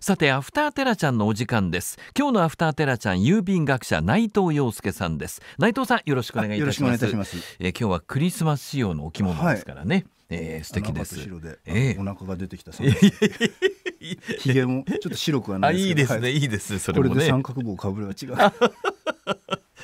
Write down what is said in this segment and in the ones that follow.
さてアフターテラちゃんのお時間です今日のアフターテラちゃん郵便学者内藤洋介さんです内藤さんよろしくお願いいたしますえー、今日はクリスマス仕様のお着物ですからね、はい、えー、素敵ですで、えー、お腹が出てきたひげもちょっと白くはないいいですね、はい、いいですそれもね三角帽かぶれは違う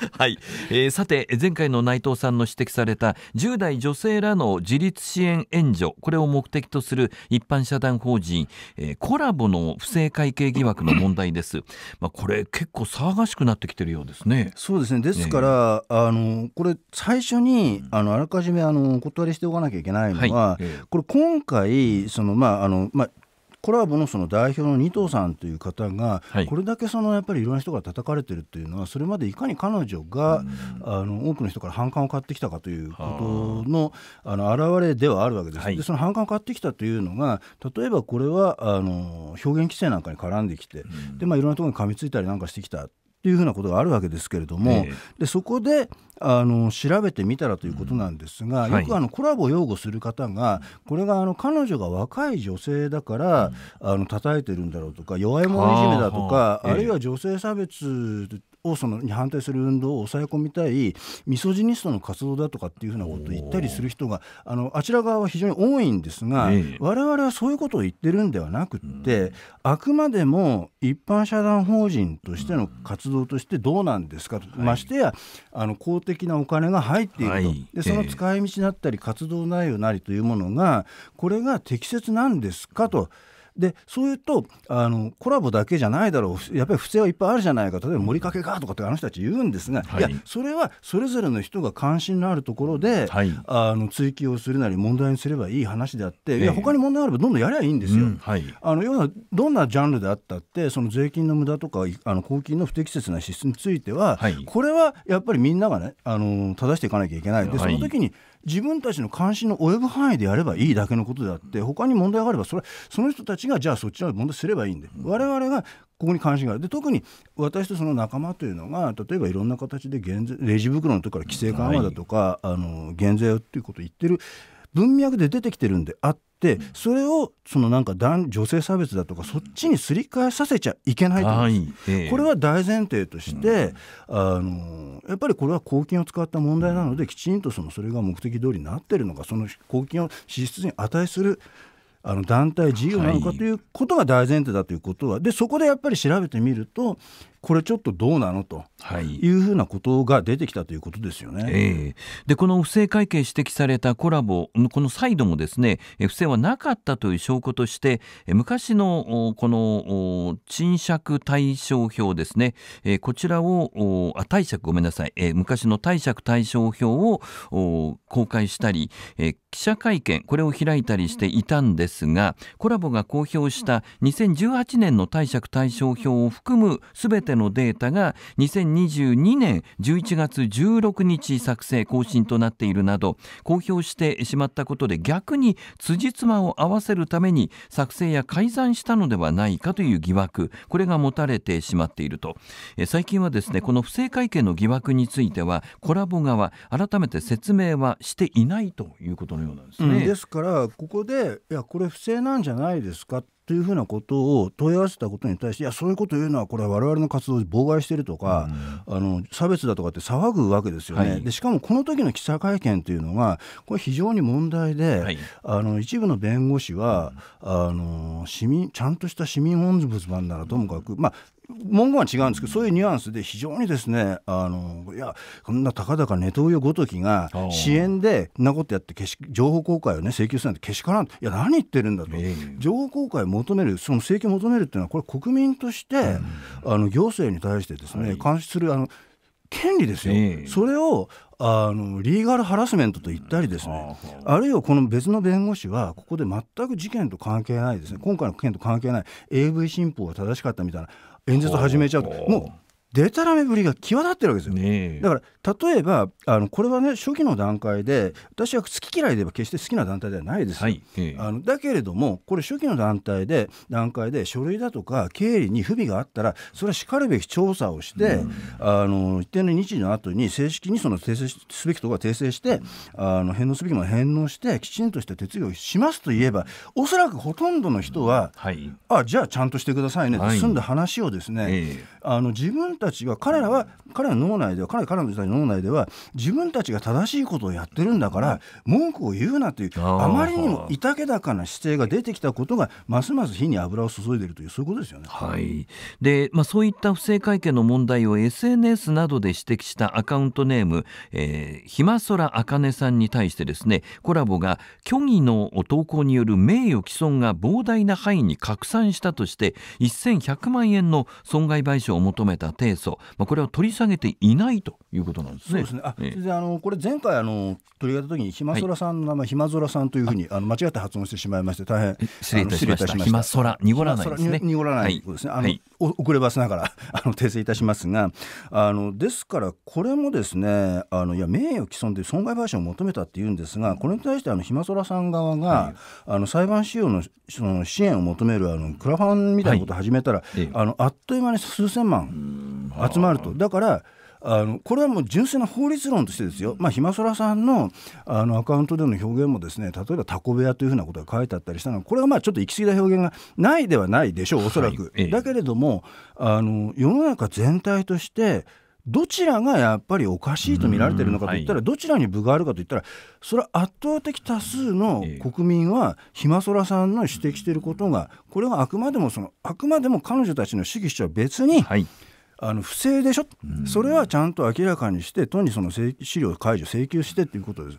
はい、えー、さて前回の内藤さんの指摘された10代女性らの自立支援援助これを目的とする一般社団法人、えー、コラボの不正会計疑惑の問題です。まあこれ結構騒がしくなってきてるようですね。そうですね。ですから、えー、あのこれ最初にあのあらかじめあのお断りしておかなきゃいけないのは、はいえー、これ今回そのまああのまあコラボのその代表の二藤さんという方が、これだけそのやっぱりいろんな人が叩かれてるっていうのはそれまでいかに彼女が、あの多くの人から反感を買ってきたかということのあの表れではあるわけです、はでその反感を買ってきたというのが例えばこれはあの表現規制なんかに絡んできて、でまあ、いろんなところに噛みついたりなんかしてきたというふうなことがあるわけですけれども、えー、でそこであの調べてみたらということなんですが、うんはい、よくあのコラボを擁護する方がこれがあの彼女が若い女性だから、うん、あの叩いてるんだろうとか弱い者いじめだとかあえー、あるいは女性差別をそのに反対する運動を抑え込みたいミソジニストの活動だとかっていうふうなことを言ったりする人があのあちら側は非常に多いんですが、ええ、我々はそういうことを言ってるんではなくって、うん、あくまでも一般社団法人としての活動としてどうなんですかと、うん、ましてやあの公的なお金が入っていると、はい、でその使い道だったり活動内容なりというものがこれが適切なんですかと。でそういうとあのコラボだけじゃないだろうやっぱり不正はいっぱいあるじゃないか例えば盛りかけかとかってあの人たち言うんですが、はい、いやそれはそれぞれの人が関心のあるところで、はい、あの追及をするなり問題にすればいい話であって、えー、いや他に問題あればどんどんやりゃいいんですよ。うんはい、あの要はどんなジャンルであったってその税金の無駄とかあの公金の不適切な支出については、はい、これはやっぱりみんながねあの正していかなきゃいけないでその時に、自分たちの関心の及ぶ範囲でやればいいだけのことであって他に問題があればそれその人たちがじゃあそっちの問題すればいいんで、我々がここに関心があるで特に私とその仲間というのが例えばいろんな形で減税レジ袋の時から規制緩和だとか、はい、あの減税っていうことを言ってる文脈で出てきてるんであって、それをそのなんか女性差別だとかそっちにすり替えさせちゃいけないといこれは大前提として、うん、あのやっぱりこれは公金を使った問題なので、きちんとそのそれが目的通りになってるのかその公金を支出に値するあの団体自由なのかということが大前提だということは、でそこでやっぱり調べてみるとこれちょっとどうなのと、はい、いうふうなことが出てきたということですよね。えー、でこの不正会計指摘されたコラボこのサイドもですね不正はなかったという証拠として昔のこの賃借対象表ですねこちらをあ貸借ごめんなさい昔の貸借対象表を公開したり記者会見これを開いたりしていたんですがコラボが公表した2018年の貸借対象表を含むすべててのデータが2022年11月16日作成更新となっているなど公表してしまったことで逆に辻褄を合わせるために作成や改ざんしたのではないかという疑惑これが持たれてしまっていると最近はですねこの不正会計の疑惑についてはコラボ側改めて説明はしていないということのようなんですね。うん、ですからここでいやこれ不正なんじゃないですかというふうなことを問い合わせたことに対していやそういうことを言うのはこれは我々の活動を妨害しているとか、うん、あの差別だとかって騒ぐわけですよね、はい、でしかもこの時の記者会見というのがこれ非常に問題で、はい、あの一部の弁護士は、うん、あの市民ちゃんとした市民本部番ならともかく、まあ文言は違うんですけどそういうニュアンスで非常にですねあのいやこんなたかだかネトウヨごときが支援でなことやってけし情報公開を、ね、請求するなんてけしからんいや何言ってるんだと、えー、情報公開を求めるその請求を求めるっていうのはこれ国民として、うん、あの行政に対してですね、はい、監視するあの権利ですよ、えー、それをあのリーガルハラスメントと言ったりですね、あるいはこの別の弁護士は、ここで全く事件と関係ないですね、今回の件と関係ない、AV 新法が正しかったみたいな演説始めちゃうともでたらめぶりが際立ってるわけですよ、だから例えばあのこれはね初期の段階で私は好き嫌いでは決して好きな団体ではないです、はい、あのだけれどもこれ初期の団体で段階で書類だとか経理に不備があったらそれはしかるべき調査をして、うん、あの一定の日時の後に正式にその訂正すべきところは訂正してあの返納すべきもの返納してきちんとした手続きをしますといえばおそらくほとんどの人は、うんはい、あじゃあちゃんとしてくださいねと、済んだ話をですね、えあの自分たちが彼らは彼らの脳内では彼彼らの時代の脳内では自分たちが正しいことをやってるんだから文句を言うなというあまりにもいたけだかな姿勢が出てきたことがますます火に油を注いでいるというそういうことですよね。はいでまあ、そういった不正会見の問題を SNS などで指摘したアカウントネーム、えー、ひまそらあかねさんに対してですねコラボが虚偽の投稿による名誉毀損が膨大な範囲に拡散したとして1100万円の損害賠償を求めた提係争、まあ、これを取り下げていないということなんですね。すねあ、ええ、あのこれ前回あの取り上げた時にひまそらさんの名前ひまぞらさんというふうにあの間違って発音してしまいまして大変失礼いたしました。ひまそら濁らないですね。濁らないですね。はい、あの、はい、遅ればせながら あの訂正いたしますが、あのですからこれもですねあのいや名誉毀損で損害賠償を求めたっていうんですが、これに対してあのひまそらさん側が、はい、あの裁判使用のその支援を求めるあのクラファンみたいなことを始めたら、はい、あのあっという間に数千万。集まると。だからあのこれはもう純粋な法律論としてですよ、まあ、ひまそらさんのあのアカウントでの表現もですね例えばタコ部屋というふうなことが書いてあったりしたのはこれはまあちょっと行き過ぎた表現がないではないでしょうおそらく、はい、だけれどもあの世の中全体としてどちらがやっぱりおかしいと見られてるのかといったら、どちらに分があるかといったらそれは圧倒的多数の国民はひまそらさんの指摘していることがこれはあくまでもそのあくまでも彼女たちの主義主張は別に、はい。あの不正でしょ、それはちゃんと明らかにして都にその資料解除請求してっていうことです。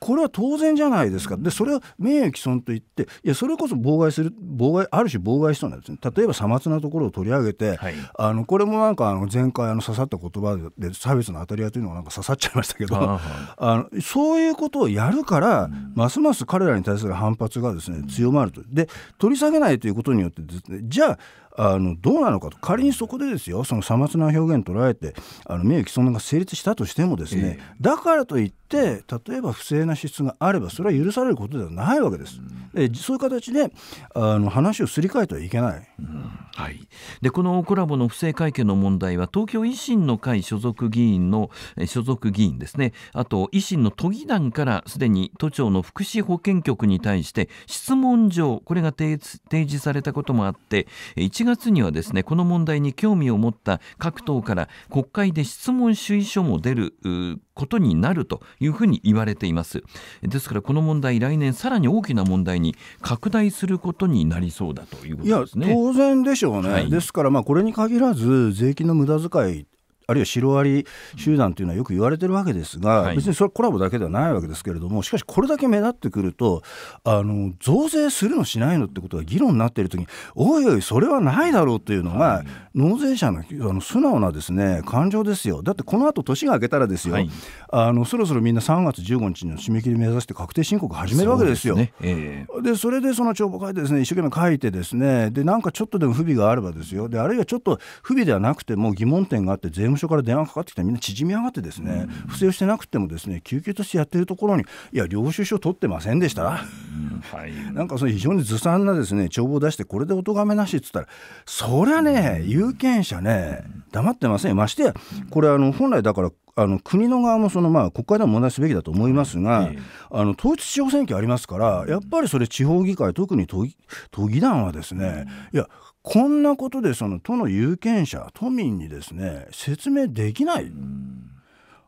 これは当然じゃないですか。で、それを名誉毀損といって、いや、それこそ妨害する、妨害、ある種妨害しそうなんですね。例えば、さまつなところを取り上げて、はい、あの、これもなんか、あの、前回、あの、刺さった言葉で、差別の当たり屋というのがなんか刺さっちゃいましたけど、あの、そういうことをやるから、うん、ますます彼らに対する反発がですね、強まると。で、取り下げないということによって、ね、じゃあ、あのどうなのかと仮にそこでですよそのさまつな表現捉えてあの名誉毀損が成立したとしてもですね、えー、だからといって例えば不正な支出があればそれは許されることではないわけです。えそういう形であの話をすり替えてはいけない、うん、はい、でこのコラボの不正会見の問題は東京維新の会所属議員の、所属議員ですねあと維新の都議団からすでに都庁の福祉保健局に対して質問状これが提示されたこともあって1月にはですねこの問題に興味を持った各党から国会で質問主意書も出ることになるというふうに言われていますですからこの問題来年さらに大きな問題に拡大することになりそうだということですね当然でしょうね、はい、ですからまあこれに限らず税金の無駄遣いあるいはシロアリ集団というのはよく言われてるわけですが、はい、別にそれコラボだけではないわけですけれどもしかしこれだけ目立ってくるとあの増税するのしないのってことが議論になっている時においおいそれはないだろうというのが、はい、納税者のあの素直なですね感情ですよだってこのあと年が明けたらですよ、はい、あのそろそろみんな3月15日の締め切り目指して確定申告始めるわけですよ。そで、ねえー、それでその帳簿書いてですね一生懸命書いてですねでなんかちょっとでも不備があればですよであるいはちょっと不備ではなくても疑問点があって税務所から電話かかってきたらみんな縮み上がってですね、うん、不正をしてなくてもですね救急としてやってるところにいや領収書取ってませんでした、うんはい、なんかその非常にずさんなですね帳簿を出してこれでお咎めなしっつったらそりゃね有権者ね黙ってませんましてやこれあの本来だからあの国の側もそのまあ国会でも問題すべきだと思いますが、あの統一地方選挙ありますからやっぱりそれ地方議会特に都議団はですねいやこんなことでその都の有権者都民にですね説明できない。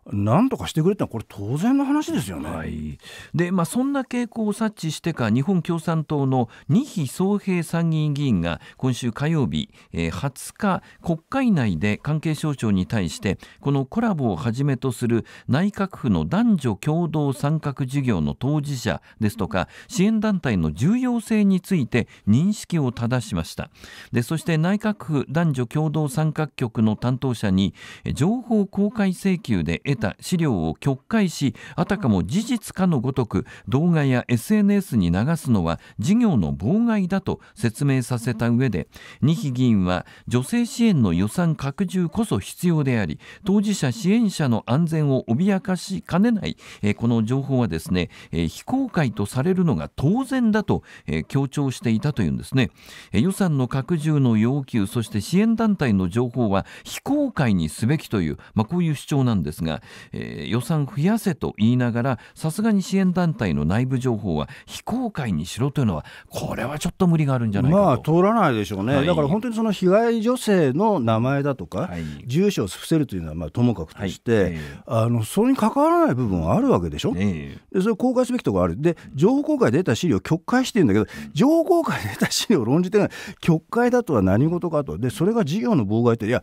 何とかしてくれってのはこれ当然の話ですよね。はい、で、まあ、そんな傾向を察知してか日本共産党の二比総平参議院議員が今週火曜日、えー、20日国会内で関係省庁に対してこのコラボをはじめとする内閣府の男女共同参画事業の当事者ですとか支援団体の重要性について認識を正しました。で、そして内閣府男女共同参画局の担当者に情報公開請求で得た資料を曲解しあたかも事実かのごとく動画や SNS に流すのは事業の妨害だと説明させた上で二木議員は女性支援の予算拡充こそ必要であり当事者支援者の安全を脅かしかねない、えこの情報はですね、え非公開とされるのが当然だと、え強調していたというんですね、え予算の拡充の要求そして支援団体の情報は非公開にすべきという、まあ、こういう主張なんですがえー、予算増やせと言いながらさすがに支援団体の内部情報は非公開にしろというのはこれはちょっと無理があるんじゃないかと、まあ、通らないでしょうね、はい、だから本当にその被害女性の名前だとか、はい、住所を伏せるというのはまあともかくとして、はい、あのそれに関わらない部分はあるわけでしょ、えでそれ公開すべきところあるで情報公開出た資料を曲解してるんだけど情報公開出た資料を論じてない曲解だとは何事かとでそれが事業の妨害っていや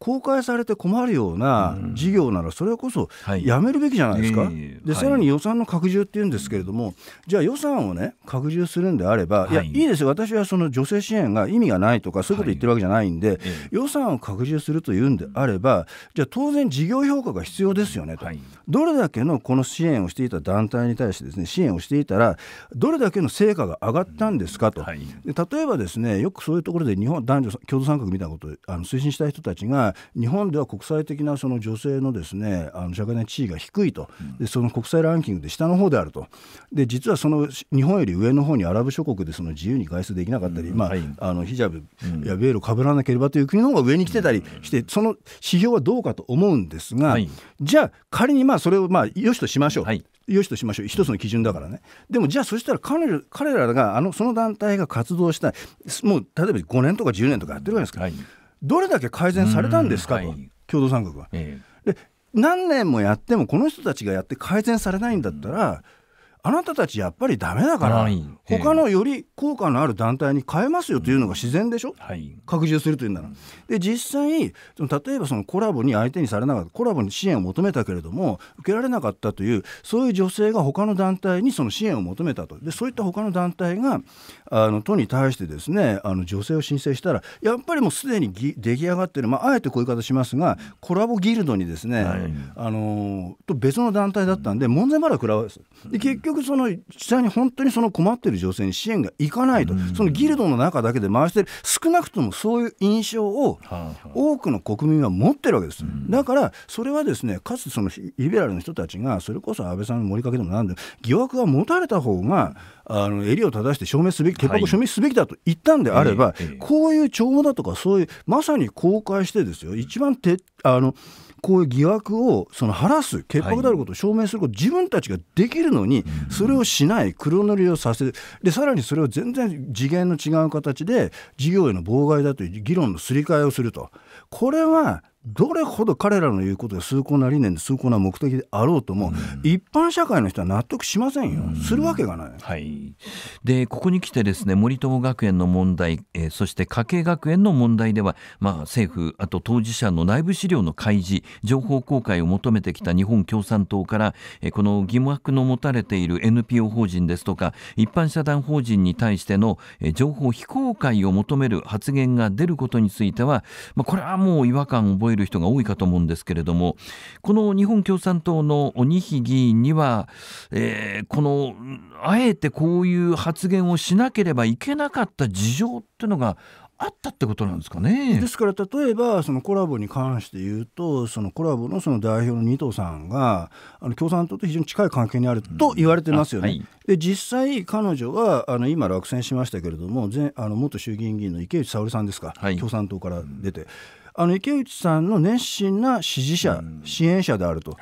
公開されて困るような事業ならそれこそやめるべきじゃないですか、はい、でさらに予算の拡充っていうんですけれども、はい、じゃあ予算をね拡充するんであれば、はい、いやいいですよ私はその女性支援が意味がないとかそういうこと言ってるわけじゃないんで、はい、予算を拡充するというんであればじゃあ当然事業評価が必要ですよねと、どれだけのこの支援をしていた団体に対してですね支援をしていたらどれだけの成果が上がったんですかと、で例えばですねよくそういうところで日本男女共同参画みたいなことをあの推進した人たちが日本では国際的なその女性のですねあの社会的地位が低いとでその国際ランキングで下の方であるとで実はその日本より上の方にアラブ諸国でその自由に外出できなかったり、うん、まあ、はい、あのヒジャブやベールをかぶらなければという国の方が上に来てたりして、その指標はどうかと思うんですが、はい、じゃあ仮にまあそれをまあよしとしましょう。はいよしとしましょう、一つの基準だからね、でもじゃあ、そしたら彼ら彼らがあのその団体が活動したもう例えば5年とか10年とかやってるじゃないですか。はいどれだけ改善されたんですかと、はい、共同参画は。ええ、で何年もやってもこの人たちがやって改善されないんだったら、あなたたちやっぱりダメだから、他のより効果のある団体に変えますよというのが自然でしょ、はい、拡充するというなら。で実際例えばそのコラボに相手にされなかったコラボに支援を求めたけれども受けられなかったというそういう女性が他の団体にその支援を求めたとでそういった他の団体があの都に対してですねあの女性を申請したらやっぱりもうすでに出来上がってる、まあ、あえてこういう方しますがコラボギルドにですね、はい、あのと別の団体だったんで門前払い食らわす。で結局局その実際に本当にその困っている女性に支援がいかないと、そのギルドの中だけで回してる少なくともそういう印象を多くの国民は持ってるわけです、だからそれはですねかつそのリベラルの人たちがそれこそ安倍さんの盛りかけでもなんでも疑惑が持たれた方があの襟を正して証明すべき潔白を証明すべきだと言ったんであれば、はい、こういう帳簿だとかそういうまさに公開してですよ一番てあのこういう疑惑をその晴らす潔白であることを証明すること、はい、自分たちができるのにそれをしない黒塗りをさせるでさらにそれを全然次元の違う形で事業への妨害だという議論のすり替えをするとこれはどれほど彼らの言うことが崇高な理念で崇高な目的であろうとも、うん、一般社会の人は納得しませんよ、うん、するわけがない、はい、でここに来てですね森友学園の問題、えー、そして加計学園の問題では、まあ、政府あと当事者の内部資料の開示情報公開を求めてきた日本共産党から、えー、この疑惑の持たれている NPO 法人ですとか一般社団法人に対しての、えー、情報非公開を求める発言が出ることについては、まあ、これはもう違和感を覚え覚える人が多いかと思うんですけれどもこの日本共産党の鬼木議員には、えー、このあえてこういう発言をしなければいけなかった事情っていうのがあったってことなんですかねですから例えばそのコラボに関して言うとそのコラボのその代表の二藤さんがあの共産党と非常に近い関係にあると言われてますよね。うんはい、で実際彼女はあの今落選しましたけれども前あの元衆議院議員の池内沙織さんですか、はい、共産党から出て。うんあの池内さんの熱心な支持者、支援者であると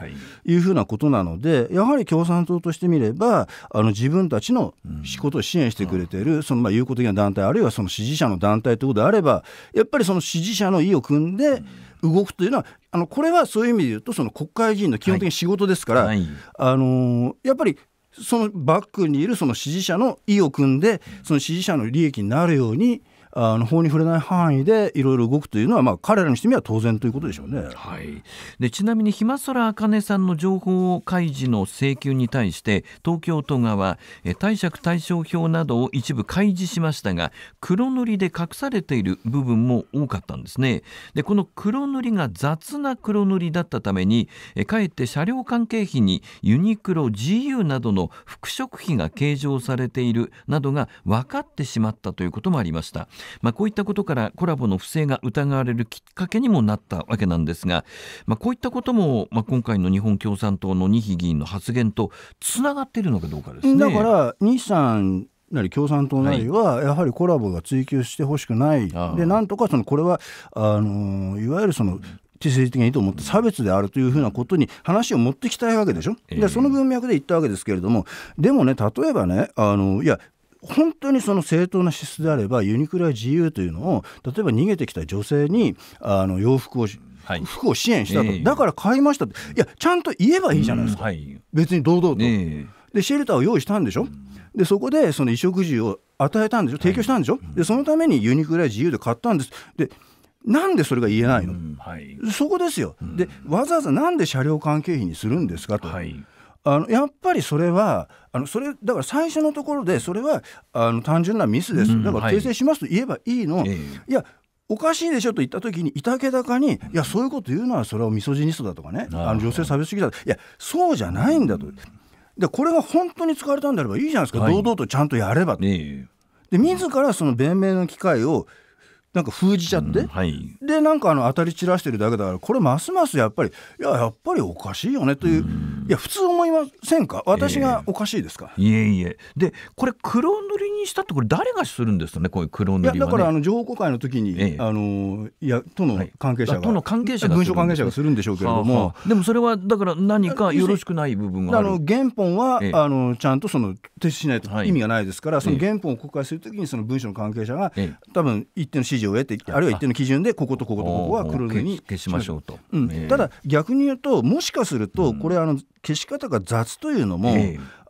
いうふうなことなので、やはり共産党としてみれば、あの自分たちの仕事を支援してくれている、そのまあ友好的な団体、あるいはその支持者の団体ということであれば、やっぱりその支持者の意を組んで、動くというのは、あのこれはそういう意味で言うと、その国会議員の基本的な仕事ですから、はいはい、あのやっぱりそのバックにいるその支持者の意を組んで、その支持者の利益になるように。あの法に触れない範囲でいろいろ動くというのは、まあ、彼らにしてみれば当然ということでしょうね、はい、でちなみに暇空茜さんの情報開示の請求に対して東京都側え貸借対照表などを一部開示しましたが黒塗りで隠されている部分も多かったんですね。でこの黒塗りが雑な黒塗りだったためにえかえって車両関係費にユニクロ GU などの服飾費が計上されているなどが分かってしまったということもありました。まあ、こういったことからコラボの不正が疑われるきっかけにもなったわけなんですが、まあ、こういったことも、まあ、今回の日本共産党の二比議員の発言とつながっているのかどうかですね。だから西さんなり共産党なりはやはりコラボが追求してほしくない、でなんとかそのこれはあのいわゆるその政治的にいいと思って差別であるというふうなことに話を持ってきたいわけでしょ、でその文脈で言ったわけですけれども、でもね、例えばね、あのいや、本当にその正当な支出であればユニクロは自由というのを例えば逃げてきた女性にあの洋服をはい、服を支援したと、えー、だから買いましたっていやちゃんと言えばいいじゃないですか、はい、別に堂々と、えー、でシェルターを用意したんでしょ、うでそこでその衣食住を与えたんでしょ提供したんでしょ、はい、でそのためにユニクロは自由で買ったんですでなんでそれが言えないの、はい、そこですよ、でわざわざなんで車両関係費にするんですかと。はいあのやっぱりそれはあのそれだから最初のところでそれはあの単純なミスです、うん、だから訂正しますと言えばいいの、はい、いやおかしいでしょと言った時にいたけだかに、いやそういうこと言うのはそれはミソジニストだとかねあの女性差別主義だといやそうじゃないんだと。でこれが本当に使われたんであればいいじゃないですか、はい、堂々とちゃんとやればと。で自らその弁明の機会をなんか封じちゃって、うんはい、でなんかあの当たり散らしてるだけだからこれますますやっぱりいややっぱりおかしいよねという、うん、いや普通思いませんか私がおかしいですか、えー、いえいえでこれ黒塗りにしたってこれ誰がするんですかねこういう黒塗り、ね、だからあの情報公開の時に、えー、あのいや都の関係者が、はい、都の関係者文書関係者がするんでしょうけれども、ははでもそれはだから何かよろしくない部分があの原本は、えー、あのちゃんとその提出しないと意味がないですから、はい、その原本を公開するときにその文書の関係者が、多分一定の指示指示を得てあるいは一定の基準でこことこことここは黒ずに消しましょうと、うん、ただ逆に言うともしかするとこれあの消し方が雑というのも、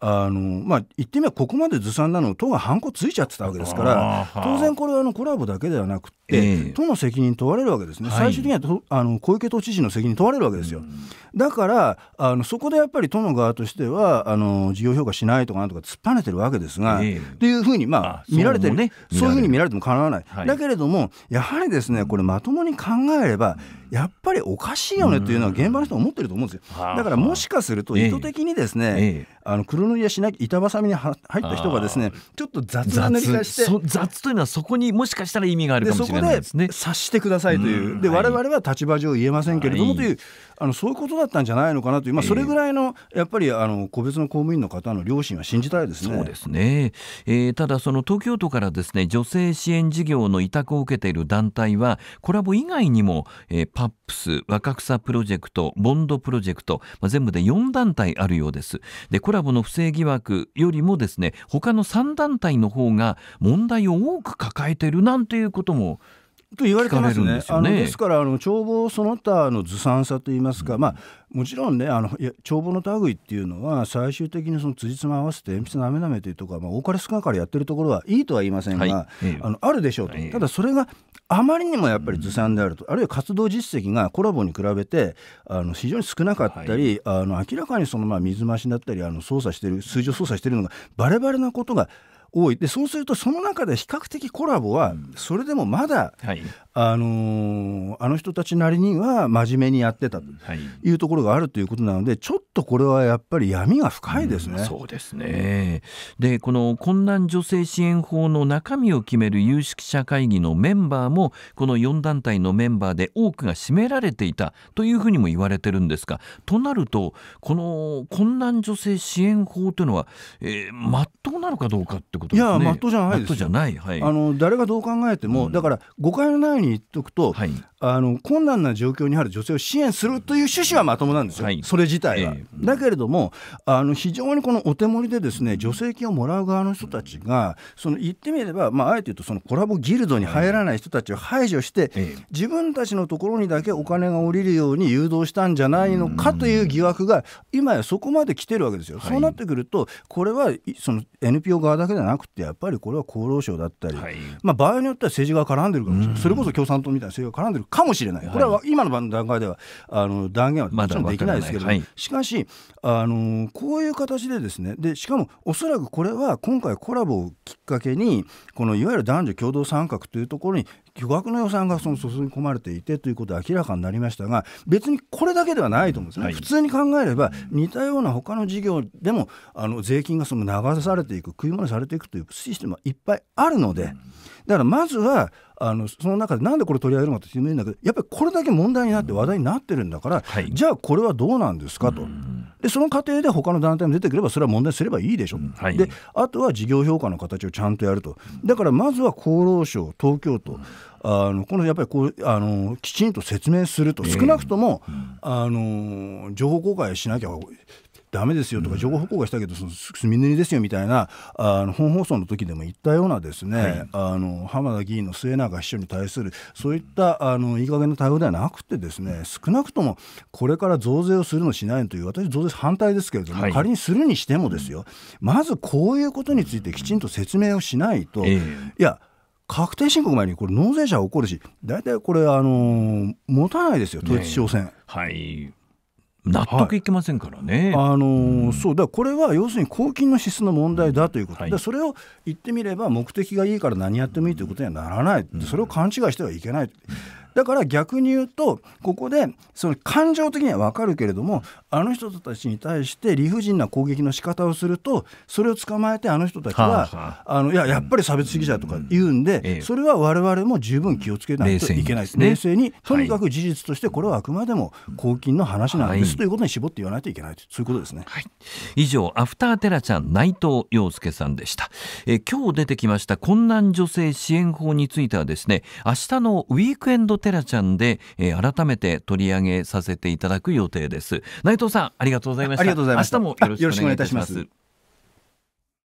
あのまあ、言ってみればここまでずさんなの党がハンコついちゃってたわけですから当然これはあのコラボだけではなくて、えー、都の責任問われるわけですね、はい、最終的にはあの小池都知事の責任問われるわけですよ、うん、だからあのそこでやっぱり都の側としてはあの事業評価しないとかなんとか突っぱねてるわけですが、えー、っていうふうに、まあ、見られてる、ね、そういうふうに見られてもかなわない、はい、だけれどもやはりですねこれまともに考えればやっぱりおかしいよねというのは現場の人は思ってると思うんですよ、だからもしかすると意図的にですね、えーあの黒塗りやしなき板挟みに入った人がですねちょっと雑な塗りがして雑というのはそこにもしかしたら意味があるかもしれないですね察してくださいという、で我々は立場上言えませんけれどもという、あのそういうことだったんじゃないのかなという、まあ、それぐらいの、えー、やっぱりあの個別の公務員の方の良心は信じたいですねそうですね、えー、ただ、その東京都からですね女性支援事業の委託を受けている団体は、コラボ以外にも、えー、パップス、若草プロジェクト、ボンドプロジェクト、まあ、全部で4団体あるようです。で、コラボの不正疑惑よりもですね、他の3団体の方が問題を多く抱えているなんていうこともと言われてますね。すねあのですからあの帳簿その他のずさんさといいますか、うん、まあ、もちろんねあのいや帳簿の類っていうのは最終的にその辻褄合わせて鉛筆なめなめというとか、まあ、多かれ少なかれやってるところはいいとは言いませんが、はい、あのあるでしょうと、はい、ただそれがあまりにもやっぱりずさんであると、うん、あるいは活動実績がコラボに比べてあの非常に少なかったり、はい、あの明らかにそのまあ水増しだったりあの操作してる数字を操作してるのがバレバレなことが多いでそうするとその中で比較的コラボはそれでもまだ、うんはい、あのー、あの人たちなりには真面目にやってたというところがあるということなのでちょっとこれはやっぱり闇が深いですね。うん、そうですねでこの困難女性支援法の中身を決める有識者会議のメンバーもこの4団体のメンバーで多くが占められていたというふうにも言われてるんですがとなるとこの困難女性支援法というのは、えー、真っ当なのかどうかってってことですねいやまっとじゃないですじゃない、はい、あの誰がどう考えても、うん、だから誤解のないように言っとくと、はい、あの困難な状況にある女性を支援するという趣旨はまともなんですよ、はい、それ自体は。えー、だけれどもあの、非常にこのお手盛りでですね助成金をもらう側の人たちが、その言ってみれば、まあ、あえて言うと、そのコラボギルドに入らない人たちを排除して、はい、自分たちのところにだけお金が下りるように誘導したんじゃないのかという疑惑が、今やそこまで来てるわけですよ。はい、そうなってくると、これはその NPO 側だけじゃなくて、やっぱりこれは厚労省だったり、まあ、場合によっては政治が絡んでるかもしれない、それこそ共産党みたいな政治が絡んでるかもしれない、はい、これは今の段階ではあの断言はもちろんできないですけど、まはい、しかしあのこういう形でですねでしかもおそらくこれは今回コラボをきっかけにこのいわゆる男女共同参画というところに巨額の予算がその注ぎ込まれていてということは明らかになりましたが別にこれだけではないと思うんですね、はい、普通に考えれば似たような他の事業でもあの税金がその流されていく食い物にされていくというシステムはいっぱいあるので、だからまずはあのその中でなんでこれ取り上げるのかって言うんだけどやっぱりこれだけ問題になって話題になってるんだから、はい、じゃあこれはどうなんですかと。でその過程で他の団体も出てくればそれは問題すればいいでしょ、うはい、であとは事業評価の形をちゃんとやるとだからまずは厚労省東京都、あのこのやっぱりこうあのきちんと説明すると少なくとも、あの情報公開しなきゃダメですよとか、情報報告したけど、そのみ塗りですよみたいな、あの本放送の時でも言ったような、ですね、はい、あの浜田議員の末永秘書に対する、そういったあのいい加減な対応ではなくて、ですね少なくともこれから増税をするのしないのという、私、増税反対ですけれども、はい、仮にするにしてもですよ、まずこういうことについてきちんと説明をしないと、えー、いや、確定申告前にこれ納税者は起こるし大体これ、あの持たないですよ統一地方選。はい納得いきませんからね。はい、あのーうん、そうだこれは要するに公金の支出の問題だということ、はい、でそれを言ってみれば目的がいいから何やってもいいということにはならない、それを勘違いしてはいけない、だから逆に言うとここでその感情的には分かるけれどもあの人たちに対して理不尽な攻撃の仕方をするとそれを捕まえてあの人たちはあのいややっぱり差別主義者とか言うんでそれは我々も十分気をつけないといけないです冷静にとにかく事実としてこれはあくまでも公金の話なんです、ということに絞って言わないといけないとそういうことですね、はい、以上アフターテラちゃん内藤陽介さんでしたえ今日出てきました困難女性支援法についてはですね明日のウィークエンドテラちゃんで、えー、改めて取り上げさせていただく予定です内藤さんありがとうございましたありがとうございました明日もよろしくお願いいたします